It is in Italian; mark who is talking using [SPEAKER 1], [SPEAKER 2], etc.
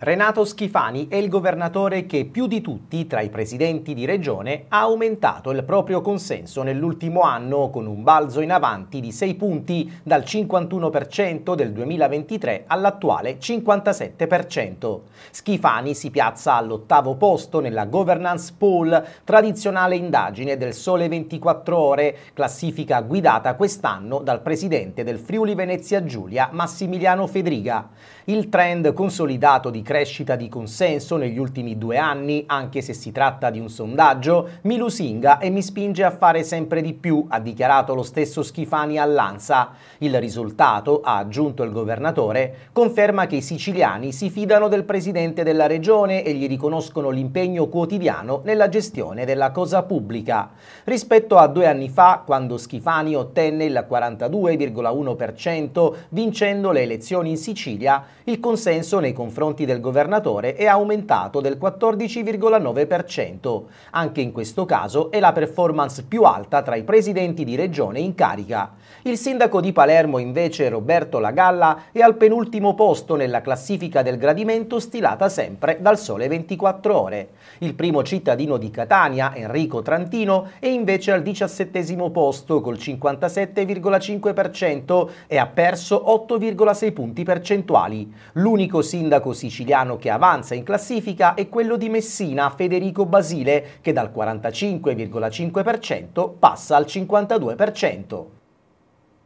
[SPEAKER 1] Renato Schifani è il governatore che più di tutti tra i presidenti di regione ha aumentato il proprio consenso nell'ultimo anno con un balzo in avanti di 6 punti dal 51% del 2023 all'attuale 57%. Schifani si piazza all'ottavo posto nella governance poll, tradizionale indagine del Sole 24 ore, classifica guidata quest'anno dal presidente del Friuli Venezia Giulia Massimiliano Fedriga. Il trend consolidato di crescita di consenso negli ultimi due anni, anche se si tratta di un sondaggio, mi lusinga e mi spinge a fare sempre di più, ha dichiarato lo stesso Schifani all'Ansa. Il risultato, ha aggiunto il governatore, conferma che i siciliani si fidano del presidente della regione e gli riconoscono l'impegno quotidiano nella gestione della cosa pubblica. Rispetto a due anni fa, quando Schifani ottenne il 42,1% vincendo le elezioni in Sicilia, il consenso nei confronti del del governatore è aumentato del 14,9%. Anche in questo caso è la performance più alta tra i presidenti di regione in carica. Il sindaco di Palermo invece Roberto Lagalla è al penultimo posto nella classifica del gradimento stilata sempre dal Sole 24 Ore. Il primo cittadino di Catania, Enrico Trantino, è invece al diciassettesimo posto col 57,5% e ha perso 8,6 punti percentuali. L'unico sindaco siciliano siciliano che avanza in classifica è quello di Messina Federico Basile che dal 45,5% passa al 52%.